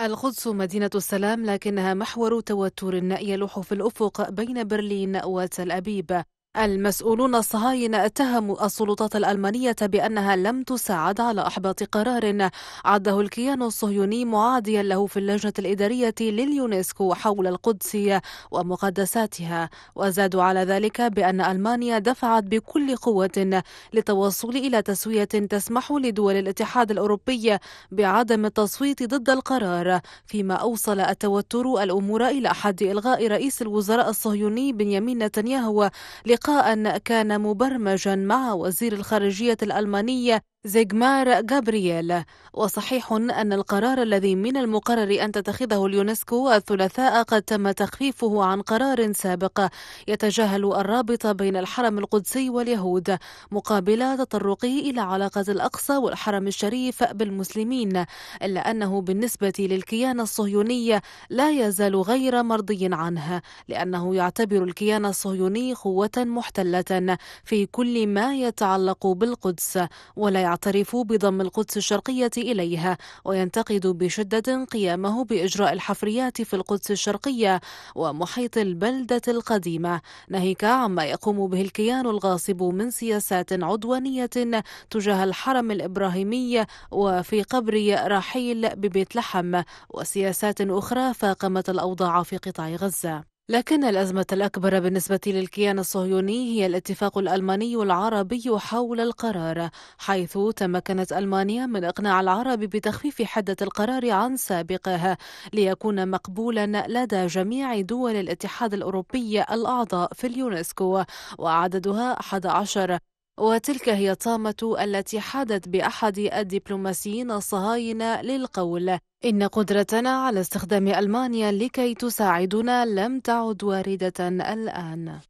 القدس مدينة السلام لكنها محور توتر يلوح في الأفق بين برلين وتل أبيب المسؤولون الصهاينة اتهموا السلطات الألمانية بأنها لم تساعد على إحباط قرار عده الكيان الصهيوني معاديا له في اللجنة الإدارية لليونسكو حول القدس ومقدساتها وزادوا على ذلك بأن ألمانيا دفعت بكل قوة للتوصل إلى تسوية تسمح لدول الاتحاد الأوروبي بعدم التصويت ضد القرار فيما أوصل التوتر الأمور إلى حد إلغاء رئيس الوزراء الصهيوني بنيامين نتنياهو لقاء كان مبرمجا مع وزير الخارجية الألمانية زيغمار غابرييل وصحيح أن القرار الذي من المقرر أن تتخذه اليونسكو الثلاثاء قد تم تخفيفه عن قرار سابق يتجاهل الرابط بين الحرم القدسي واليهود مقابل تطرقه إلى علاقة الأقصى والحرم الشريف بالمسلمين إلا أنه بالنسبة للكيان الصهيوني لا يزال غير مرضي عنه لأنه يعتبر الكيان الصهيوني قوة محتلة في كل ما يتعلق بالقدس ولا يعترف بضم القدس الشرقية إليها وينتقد بشدة قيامه بإجراء الحفريات في القدس الشرقية ومحيط البلدة القديمة ناهيك عما يقوم به الكيان الغاصب من سياسات عدوانية تجاه الحرم الإبراهيمي وفي قبر راحيل ببيت لحم وسياسات أخرى فاقمت الأوضاع في قطاع غزة لكن الأزمة الأكبر بالنسبة للكيان الصهيوني هي الاتفاق الألماني العربي حول القرار حيث تمكنت ألمانيا من إقناع العرب بتخفيف حدة القرار عن سابقه ليكون مقبولا لدى جميع دول الاتحاد الأوروبي الأعضاء في اليونسكو وعددها 11 وتلك هي الطامة التي حادت بأحد الدبلوماسيين الصهاينة للقول إن قدرتنا على استخدام ألمانيا لكي تساعدنا لم تعد واردة الآن